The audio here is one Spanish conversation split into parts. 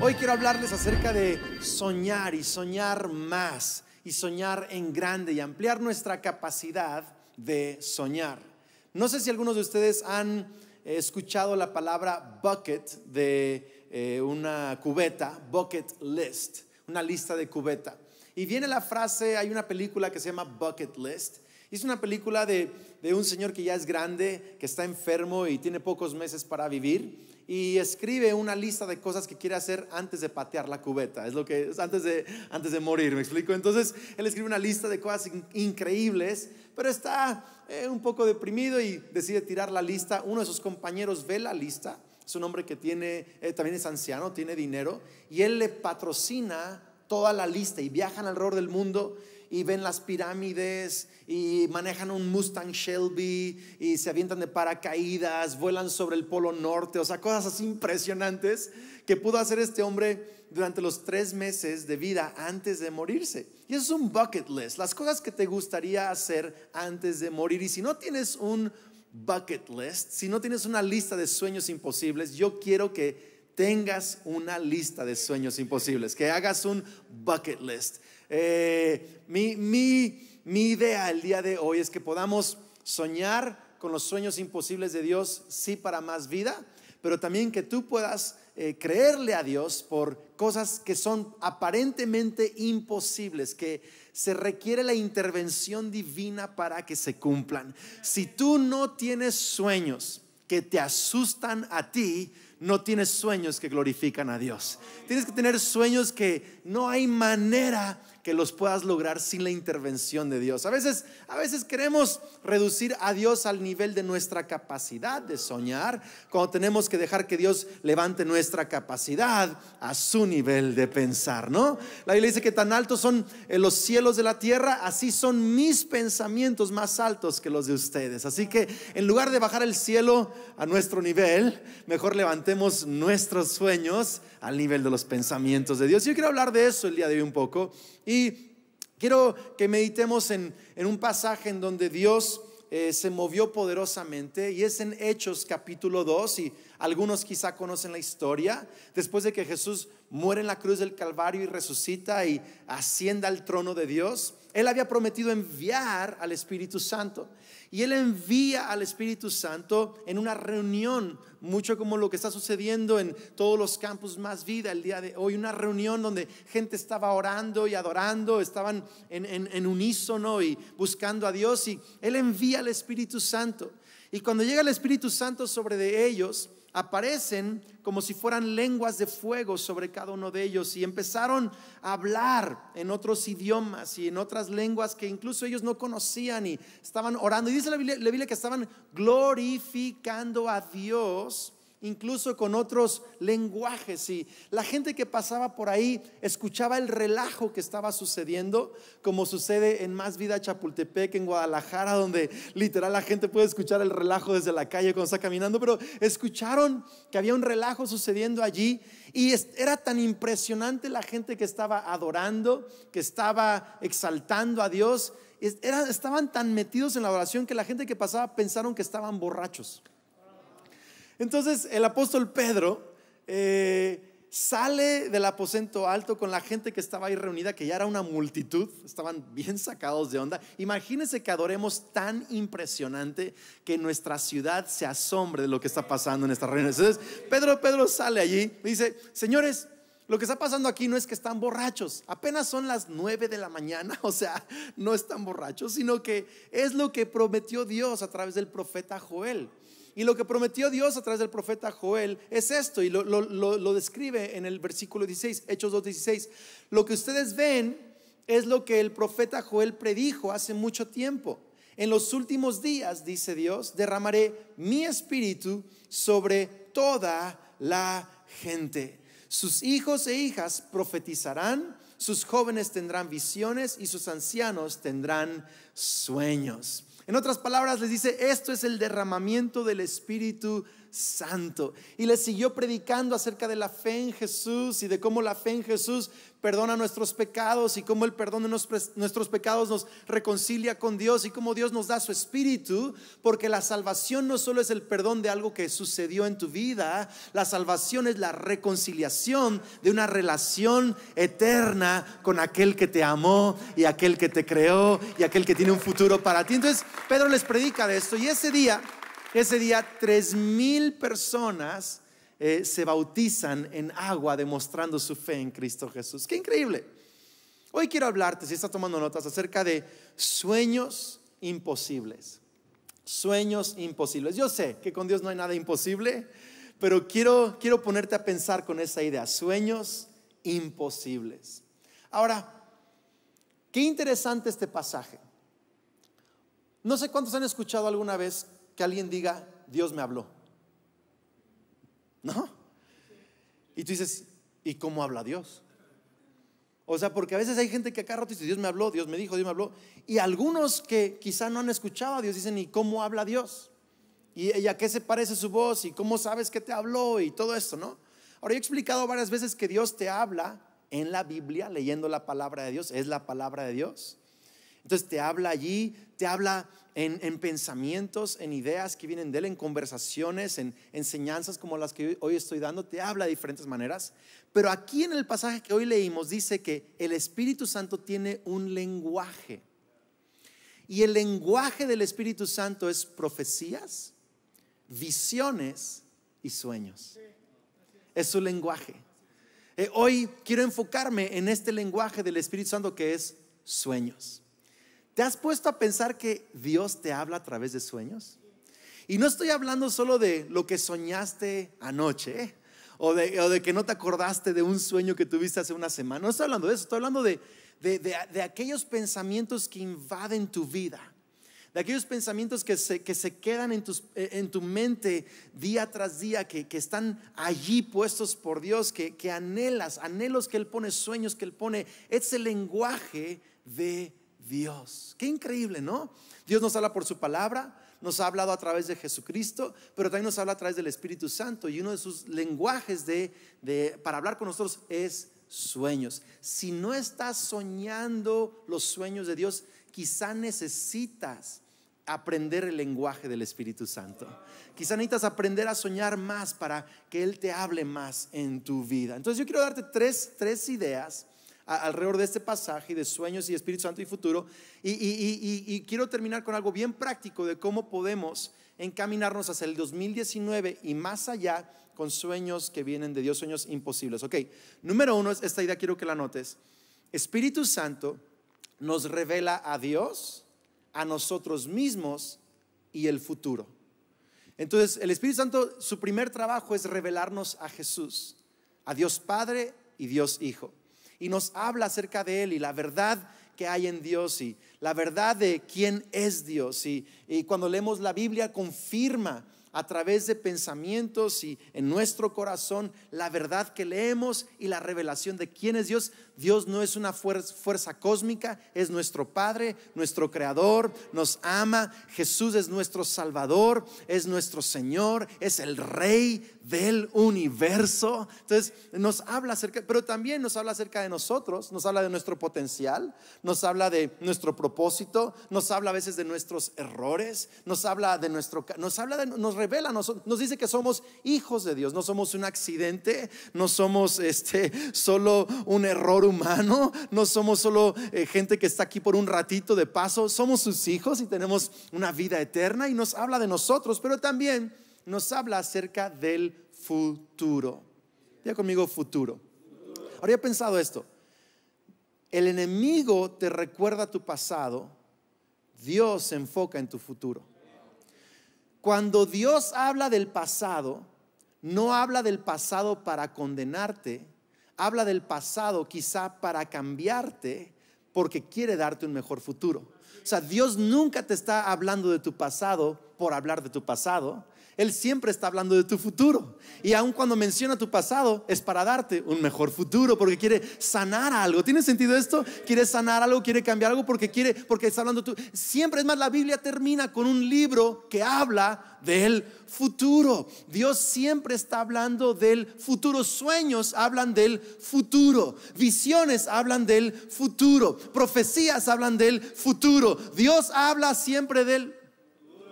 Hoy quiero hablarles acerca de soñar y soñar más y soñar en grande y ampliar nuestra capacidad de soñar. No sé si algunos de ustedes han escuchado la palabra bucket de eh, una cubeta, bucket list, una lista de cubeta. Y viene la frase, hay una película que se llama Bucket List. es una película de, de un señor que ya es grande, que está enfermo y tiene pocos meses para vivir y escribe una lista de cosas que quiere hacer antes de patear la cubeta, es lo que antes de, antes de morir, ¿me explico? Entonces él escribe una lista de cosas increíbles, pero está eh, un poco deprimido y decide tirar la lista. Uno de sus compañeros ve la lista, es un hombre que tiene, eh, también es anciano, tiene dinero, y él le patrocina toda la lista y viajan alrededor del mundo y ven las pirámides y manejan un Mustang Shelby y se avientan de paracaídas, vuelan sobre el Polo Norte, o sea, cosas así impresionantes que pudo hacer este hombre durante los tres meses de vida antes de morirse. Y eso es un bucket list, las cosas que te gustaría hacer antes de morir. Y si no tienes un bucket list, si no tienes una lista de sueños imposibles, yo quiero que tengas una lista de sueños imposibles, que hagas un bucket list. Eh, mi, idea el día de hoy es que podamos soñar con los sueños imposibles de Dios, sí para más vida, pero también que tú puedas eh, creerle a Dios por cosas que son aparentemente imposibles, que se requiere la intervención divina para que se cumplan. Si tú no tienes sueños que te asustan a ti, no tienes sueños que glorifican a Dios. Tienes que tener sueños que no hay manera que los puedas lograr sin la intervención de Dios. A veces, a veces queremos reducir a Dios al nivel de nuestra capacidad de soñar, cuando tenemos que dejar que Dios levante nuestra capacidad a su nivel de pensar, ¿no? La Biblia dice que tan altos son eh, los cielos de la tierra, así son mis pensamientos más altos que los de ustedes. Así que en lugar de bajar el cielo a nuestro nivel, mejor levantemos nuestros sueños al nivel de los pensamientos de Dios. Yo quiero hablar de eso el día de hoy un poco y quiero que meditemos en, un pasaje en donde Dios eh, se movió poderosamente y es en Hechos capítulo 2 y algunos quizá conocen la historia. Después de que Jesús muere en la cruz del Calvario y resucita y ascienda al trono de Dios, Él había prometido enviar al Espíritu Santo. Y Él envía al Espíritu Santo en una reunión, mucho como lo que está sucediendo en todos los campus más vida el día de hoy, una reunión donde gente estaba orando y adorando, estaban en, en, en unísono y buscando a Dios. Y Él envía al Espíritu Santo. Y cuando llega el Espíritu Santo sobre de ellos, aparecen como si fueran lenguas de fuego sobre cada uno de ellos y empezaron a hablar en otros idiomas y en otras lenguas que incluso ellos no conocían y estaban orando. Y dice la Biblia, que estaban glorificando a Dios incluso con otros lenguajes. Y la gente que pasaba por ahí escuchaba el relajo que estaba sucediendo, como sucede en Más Vida Chapultepec, en Guadalajara, donde literal la gente puede escuchar el relajo desde la calle cuando está caminando, pero escucharon que había un relajo sucediendo allí y era tan impresionante la gente que estaba adorando, que estaba exaltando a Dios. estaban tan metidos en la oración que la gente que pasaba pensaron que estaban borrachos. Entonces el apóstol Pedro eh, sale del aposento alto con la gente que estaba ahí reunida, que ya era una multitud, estaban bien sacados de onda. Imagínense que adoremos tan impresionante que nuestra ciudad se asombre de lo que está pasando en esta reunión Entonces Pedro, Pedro sale allí y dice, señores, lo que está pasando aquí no es que están borrachos, apenas son las nueve de la mañana, o sea, no están borrachos, sino que es lo que prometió Dios a través del profeta Joel. Y lo que prometió Dios a través del profeta Joel es esto, y lo, describe en el versículo 16, Hechos 2.16. Lo que ustedes ven es lo que el profeta Joel predijo hace mucho tiempo. En los últimos días, dice Dios, derramaré mi espíritu sobre toda la gente. Sus hijos e hijas profetizarán, sus jóvenes tendrán visiones y sus ancianos tendrán sueños. En otras palabras, les dice, esto es el derramamiento del Espíritu Santo. Y les siguió predicando acerca de la fe en Jesús y de cómo la fe en Jesús perdona nuestros pecados y cómo el perdón de nuestros pecados nos reconcilia con Dios y cómo Dios nos da su espíritu, porque la salvación no solo es el perdón de algo que sucedió en tu vida, la salvación es la reconciliación de una relación eterna con aquel que te amó y aquel que te creó y aquel que tiene un futuro para ti. Entonces, Pedro les predica de esto y ese día, ese día, tres mil personas eh, se bautizan en agua demostrando su fe en Cristo Jesús. ¡Qué increíble! Hoy quiero hablarte, si estás tomando notas, acerca de sueños imposibles. Sueños imposibles. Yo sé que con Dios no hay nada imposible, pero quiero, quiero ponerte a pensar con esa idea. Sueños imposibles. Ahora, qué interesante este pasaje. No sé cuántos han escuchado alguna vez que alguien diga, Dios me habló. ¿No? Y tú dices, ¿y cómo habla Dios? O sea, porque a veces hay gente que acá y dice, Dios me habló, Dios me dijo, Dios me habló. Y algunos que quizá no han escuchado a Dios dicen, ¿y cómo habla Dios? ¿Y, ¿Y, a qué se parece su voz? ¿Y cómo sabes que te habló? Y todo esto, ¿no? Ahora, yo he explicado varias veces que Dios te habla en la Biblia, leyendo la palabra de Dios. Es la palabra de Dios. Entonces te habla allí, te habla en, pensamientos, en ideas que vienen de él, en conversaciones, en enseñanzas como las que hoy estoy dando, te habla de diferentes maneras. Pero aquí en el pasaje que hoy leímos dice que el Espíritu Santo tiene un lenguaje. Y el lenguaje del Espíritu Santo es profecías, visiones y sueños. Es su lenguaje. Eh, hoy quiero enfocarme en este lenguaje del Espíritu Santo que es sueños. ¿Te has puesto a pensar que Dios te habla a través de sueños? Y no estoy hablando solo de lo que soñaste anoche ¿eh? o, de, que no te acordaste de un sueño que tuviste hace una semana. No estoy hablando de eso, estoy hablando de, de, aquellos pensamientos que invaden tu vida de aquellos pensamientos que se, que se quedan en, tus, eh, en, tu mente día tras día, que, están allí puestos por Dios, que, que, anhelas, anhelos que Él pone, sueños que Él pone. Es el lenguaje de Dios. Qué increíble, ¿no? Dios nos habla por su palabra, nos ha hablado a través de Jesucristo, pero también nos habla a través del Espíritu Santo. Y uno de sus lenguajes de, para hablar con nosotros es sueños. Si no estás soñando los sueños de Dios, quizá necesitas aprender el lenguaje del Espíritu Santo. Quizá necesitas aprender a soñar más para que Él te hable más en tu vida. Entonces yo quiero darte tres, tres ideas alrededor de este pasaje de sueños y Espíritu Santo y futuro. Y, quiero terminar con algo bien práctico de cómo podemos encaminarnos hacia el 2019 y más allá con sueños que vienen de Dios, sueños imposibles. Ok, número uno, esta idea quiero que la notes. Espíritu Santo nos revela a Dios, a nosotros mismos y el futuro. Entonces, el Espíritu Santo, su primer trabajo es revelarnos a Jesús, a Dios Padre y Dios Hijo y nos habla acerca de Él y la verdad que hay en Dios y la verdad de quién es Dios. Y, cuando leemos la Biblia confirma a través de pensamientos y en nuestro corazón la verdad que leemos y la revelación de quién es Dios Dios no es una fuerza, cósmica, es nuestro Padre, nuestro Creador, nos ama, Jesús es nuestro Salvador, es nuestro Señor, es el Rey del universo. Entonces nos habla acerca, pero también nos habla acerca de nosotros, nos habla de nuestro potencial, nos habla de nuestro propósito, nos habla a veces de nuestros errores, nos habla de nuestro, nos habla de, nos revela, nos, nos dice que somos hijos de Dios, no somos un accidente, no somos este, solo un error humano, no somos solo eh, gente que está aquí por un ratito de paso, somos sus hijos y tenemos una vida eterna y nos habla de nosotros, pero también nos habla acerca del futuro. ya conmigo futuro. Habría pensado esto. El enemigo te recuerda tu pasado, Dios se enfoca en tu futuro. Cuando Dios habla del pasado, no habla del pasado para condenarte, habla del pasado quizá para cambiarte porque quiere darte un mejor futuro. O sea, Dios nunca te está hablando de tu pasado por hablar de tu pasado, él siempre está hablando de tu futuro. Y aun cuando menciona tu pasado, es para darte un mejor futuro, porque quiere sanar algo. ¿Tiene sentido esto? Quiere sanar algo, quiere cambiar algo, porque quiere, porque está hablando tú. Siempre, es más, la Biblia termina con un libro que habla del futuro. Dios siempre está hablando del futuro. Sueños hablan del futuro. Visiones hablan del futuro. Profecías hablan del futuro. Dios habla siempre del...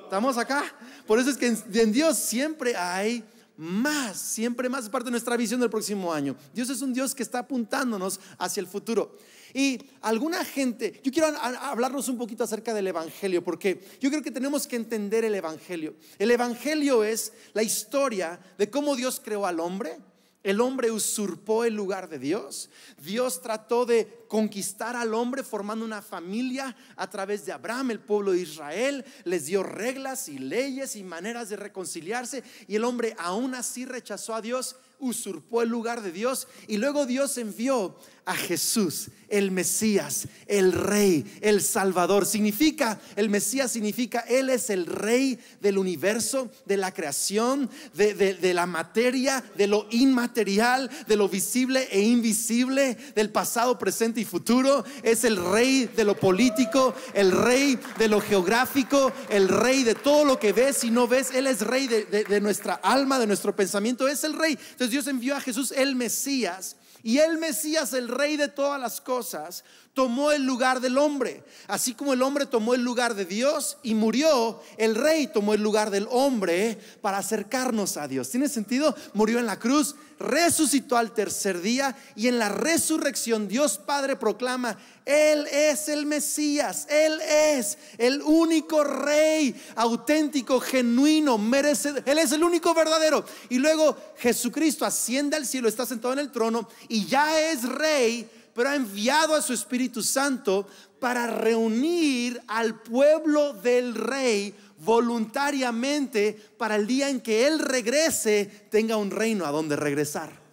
¿Estamos acá? Por eso es que en Dios siempre hay más, siempre más, parte de nuestra visión del próximo año. Dios es un Dios que está apuntándonos hacia el futuro. Y alguna gente, yo quiero hablarnos un poquito acerca del Evangelio, porque yo creo que tenemos que entender el Evangelio. El Evangelio es la historia de cómo Dios creó al hombre, el hombre usurpó el lugar de Dios. Dios trató de conquistar al hombre formando una familia a través de Abraham, el pueblo de Israel. Les dio reglas y leyes y maneras de reconciliarse. Y el hombre aún así rechazó a Dios usurpó el lugar de Dios y luego Dios envió a Jesús, el Mesías, el Rey, el Salvador. Significa, el Mesías significa, Él es el Rey del universo, de la creación, de, la materia, de lo inmaterial, de lo visible e invisible, del pasado, presente y futuro. Es el Rey de lo político, el Rey de lo geográfico, el Rey de todo lo que ves y no ves. Él es Rey de, de nuestra alma, de nuestro pensamiento. Es el Rey. Entonces, Dios envió a Jesús el Mesías. Y el Mesías, el rey de todas las cosas, tomó el lugar del hombre. Así como el hombre tomó el lugar de Dios y murió, el rey tomó el lugar del hombre para acercarnos a Dios. ¿Tiene sentido? Murió en la cruz, resucitó al tercer día y en la resurrección Dios Padre proclama, él es el Mesías, Él es el único rey auténtico, genuino, merecedor. Él es el único verdadero. Y luego Jesucristo asciende al cielo, está sentado en el trono y ya es rey, pero ha enviado a su Espíritu Santo para reunir al pueblo del rey voluntariamente para el día en que Él regrese, tenga un reino a donde regresar.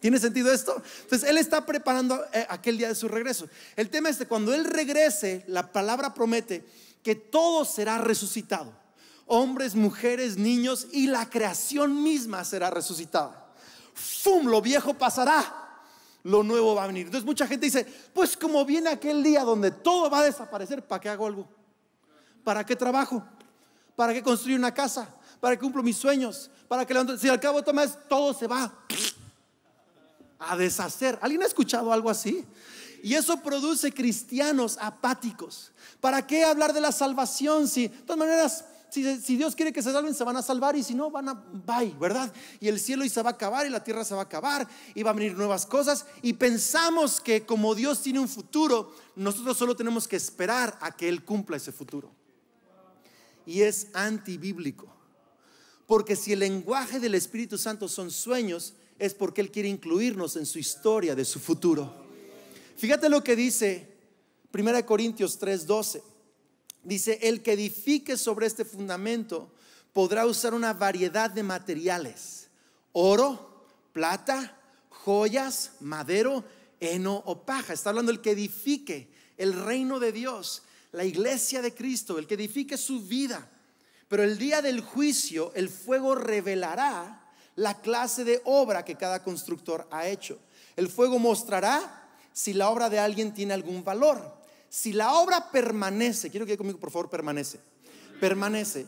¿Tiene sentido esto? Entonces, Él está preparando eh, aquel día de su regreso. El tema es que cuando Él regrese, la palabra promete que todo será resucitado. Hombres, mujeres, niños y la creación misma será resucitada. ¡Fum! Lo viejo pasará, lo nuevo va a venir. Entonces mucha gente dice, pues como viene aquel día donde todo va a desaparecer, ¿para qué hago algo? ¿Para qué trabajo? ¿Para qué construir una casa? ¿Para qué cumplo mis sueños? ¿Para qué Si al cabo de todo se va a deshacer. ¿Alguien ha escuchado algo así? Y eso produce cristianos apáticos. ¿Para qué hablar de la salvación si, de todas maneras, si, Dios quiere que se salven, se van a salvar y si no, van a, bye, ¿verdad? Y el cielo y se va a acabar y la tierra se va a acabar y va a venir nuevas cosas y pensamos que como Dios tiene un futuro, nosotros solo tenemos que esperar a que Él cumpla ese futuro. Y es antibíblico, porque si el lenguaje del Espíritu Santo son sueños, es porque Él quiere incluirnos en su historia de su futuro. Fíjate lo que dice 1 Corintios 3:12. Dice, el que edifique sobre este fundamento podrá usar una variedad de materiales, oro, plata, joyas, madero, heno o paja. Está hablando el que edifique el reino de Dios, la iglesia de Cristo, el que edifique su vida. Pero el día del juicio el fuego revelará la clase de obra que cada constructor ha hecho. El fuego mostrará si la obra de alguien tiene algún valor. Si la obra permanece, quiero que conmigo por favor permanece, permanece,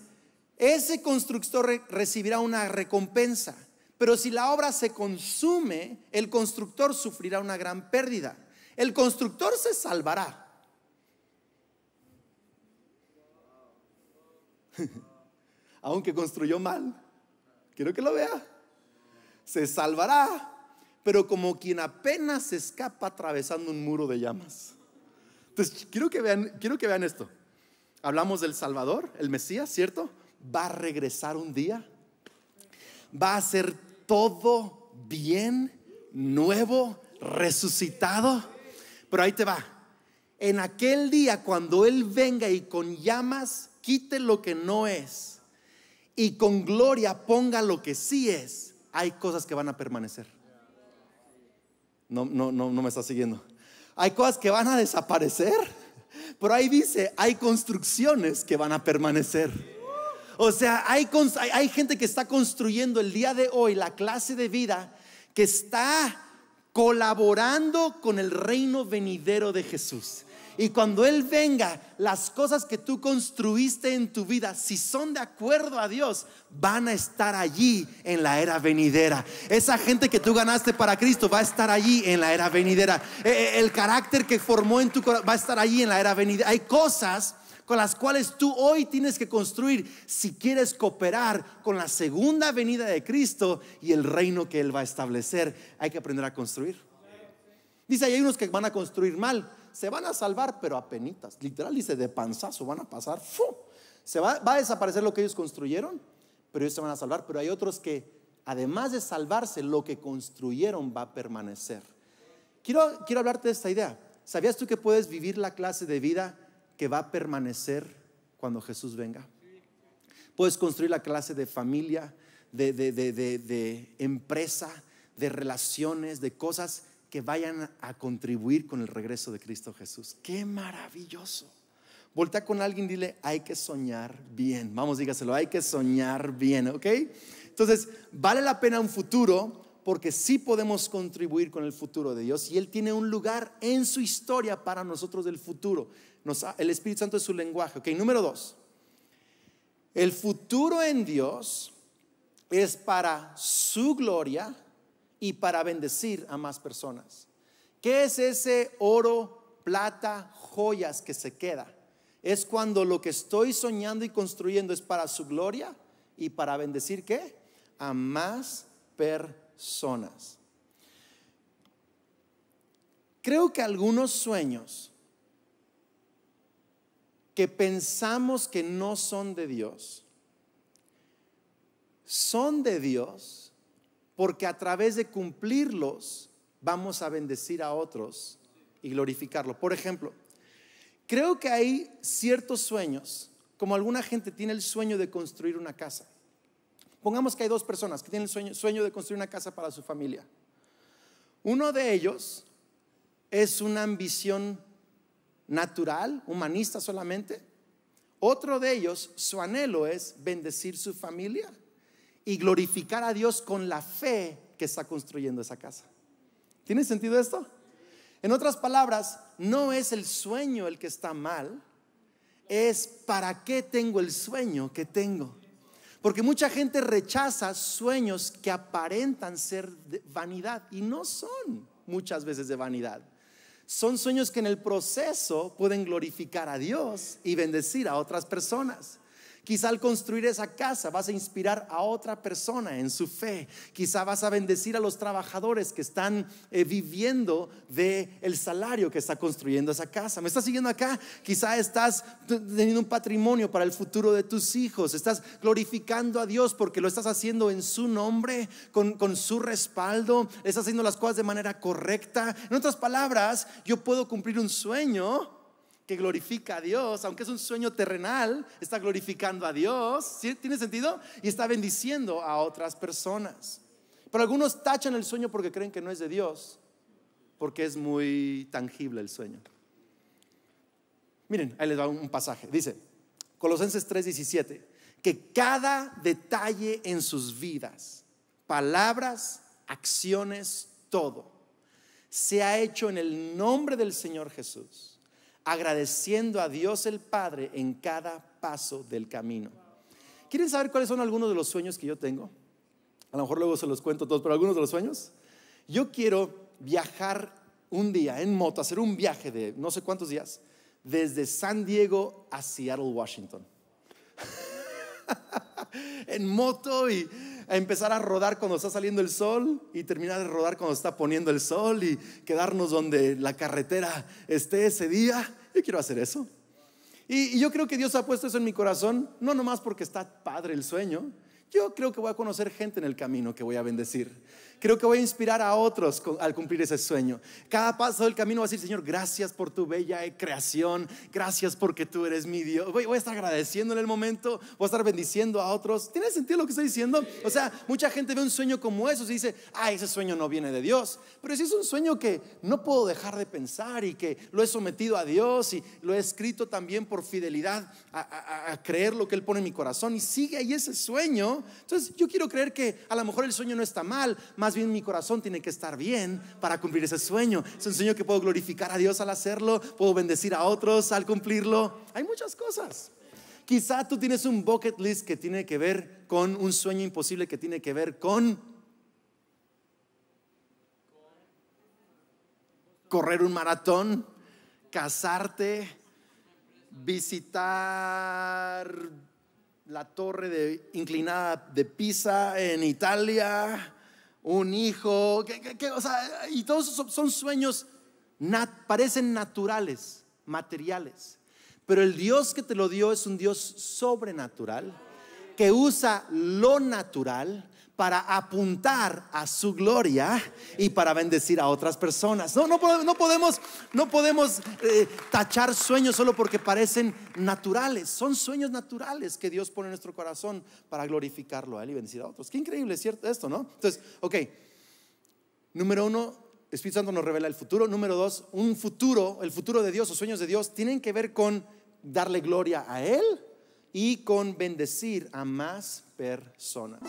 ese constructor recibirá una recompensa. Pero si la obra se consume, el constructor sufrirá una gran pérdida. El constructor se salvará. Aunque construyó mal. Quiero que lo vea se salvará, pero como quien apenas se escapa atravesando un muro de llamas. Entonces, quiero que vean, quiero que vean esto. Hablamos del Salvador, el Mesías, ¿cierto? Va a regresar un día. Va a ser todo bien, nuevo, resucitado. Pero ahí te va. En aquel día, cuando Él venga y con llamas quite lo que no es y con gloria ponga lo que sí es, hay cosas que van a permanecer. No, no, no, no me está siguiendo. Hay cosas que van a desaparecer, pero ahí dice, hay construcciones que van a permanecer. O sea, hay, hay, hay gente que está construyendo el día de hoy la clase de vida que está colaborando con el reino venidero de Jesús. Y cuando Él venga, las cosas que tú construiste en tu vida, si son de acuerdo a Dios, van a estar allí en la era venidera. Esa gente que tú ganaste para Cristo va a estar allí en la era venidera. Eh, eh, el carácter que formó en tu corazón va a estar allí en la era venidera. Hay cosas con las cuales tú hoy tienes que construir si quieres cooperar con la segunda venida de Cristo y el reino que Él va a establecer. Hay que aprender a construir. Dice, hay unos que van a construir mal, se van a salvar, pero a penitas. Literal dice, de panzazo van a pasar. ¡Fu! Se va, a desaparecer lo que ellos construyeron, pero ellos se van a salvar. Pero hay otros que, además de salvarse, lo que construyeron va a permanecer. Quiero, quiero hablarte de esta idea. ¿Sabías tú que puedes vivir la clase de vida que va a permanecer cuando Jesús venga? Puedes construir la clase de familia, de, de, de, de empresa, de relaciones, de cosas que vayan a contribuir con el regreso de Cristo Jesús. ¡Qué maravilloso! Voltea con alguien dile, hay que soñar bien. Vamos, dígaselo, hay que soñar bien, ¿ok? Entonces, vale la pena un futuro porque sí podemos contribuir con el futuro de Dios y Él tiene un lugar en su historia para nosotros del futuro. el Espíritu Santo es su lenguaje, ¿ok? Número dos, el futuro en Dios es para su gloria y para bendecir a más personas. ¿Qué es ese oro, plata, joyas que se queda? Es cuando lo que estoy soñando y construyendo es para su gloria y para bendecir qué? A más personas. Creo que algunos sueños que pensamos que no son de Dios, son de Dios porque a través de cumplirlos vamos a bendecir a otros y glorificarlo. Por ejemplo, creo que hay ciertos sueños, como alguna gente tiene el sueño de construir una casa. Pongamos que hay dos personas que tienen el sueño, de construir una casa para su familia. Uno de ellos es una ambición natural, humanista solamente. Otro de ellos, su anhelo es bendecir su familia y glorificar a Dios con la fe que está construyendo esa casa. ¿Tiene sentido esto? En otras palabras, no es el sueño el que está mal, es para qué tengo el sueño que tengo. Porque mucha gente rechaza sueños que aparentan ser de vanidad y no son muchas veces de vanidad. Son sueños que en el proceso pueden glorificar a Dios y bendecir a otras personas. Quizá al construir esa casa vas a inspirar a otra persona en su fe. Quizá vas a bendecir a los trabajadores que están eh, viviendo del el salario que está construyendo esa casa. ¿Me estás siguiendo acá? Quizá estás teniendo un patrimonio para el futuro de tus hijos. Estás glorificando a Dios porque lo estás haciendo en su nombre, con, con su respaldo. Estás haciendo las cosas de manera correcta. En otras palabras, yo puedo cumplir un sueño que glorifica a Dios, aunque es un sueño terrenal, está glorificando a Dios, ¿tiene sentido? Y está bendiciendo a otras personas. Pero algunos tachan el sueño porque creen que no es de Dios, porque es muy tangible el sueño. Miren, ahí les va un pasaje. Dice, Colosenses 3:17, que cada detalle en sus vidas, palabras, acciones, todo, se ha hecho en el nombre del Señor Jesús agradeciendo a Dios el Padre en cada paso del camino. ¿Quieren saber cuáles son algunos de los sueños que yo tengo? A lo mejor luego se los cuento todos, pero algunos de los sueños. Yo quiero viajar un día en moto, hacer un viaje de no sé cuántos días, desde San Diego a Seattle, Washington. en moto y empezar a rodar cuando está saliendo el sol y terminar de rodar cuando está poniendo el sol y quedarnos donde la carretera esté ese día quiero hacer eso. Y, y yo creo que Dios ha puesto eso en mi corazón, no nomás porque está padre el sueño, yo creo que voy a conocer gente en el camino que voy a bendecir. Creo que voy a inspirar a otros al cumplir ese sueño. Cada paso del camino va a decir, Señor, gracias por tu bella creación. Gracias porque tú eres mi Dios. Voy, a estar agradeciendo en el momento. Voy a estar bendiciendo a otros. ¿Tiene sentido lo que estoy diciendo? O sea, mucha gente ve un sueño como eso y dice, ah, ese sueño no viene de Dios. Pero si es un sueño que no puedo dejar de pensar y que lo he sometido a Dios y lo he escrito también por fidelidad a, a creer lo que Él pone en mi corazón y sigue ahí ese sueño entonces yo quiero creer que a lo mejor el sueño no está mal, más bien mi corazón tiene que estar bien para cumplir ese sueño. Es un sueño que puedo glorificar a Dios al hacerlo, puedo bendecir a otros al cumplirlo. Hay muchas cosas. Quizá tú tienes un bucket list que tiene que ver con un sueño imposible que tiene que ver con correr un maratón, casarte, visitar la torre inclinada de Pisa en Italia, un hijo, y todos son, sueños, parecen naturales, materiales. Pero el Dios que te lo dio es un Dios sobrenatural que usa lo natural para apuntar a su gloria y para bendecir a otras personas. No, no, podemos, no podemos eh, tachar sueños solo porque parecen naturales. Son sueños naturales que Dios pone en nuestro corazón para glorificarlo a Él y bendecir a otros. Qué increíble, ¿cierto? Esto, ¿no? Entonces, ok. Número uno, Espíritu Santo nos revela el futuro. Número dos, un futuro, el futuro de Dios, o sueños de Dios, tienen que ver con darle gloria a Él y con bendecir a más personas.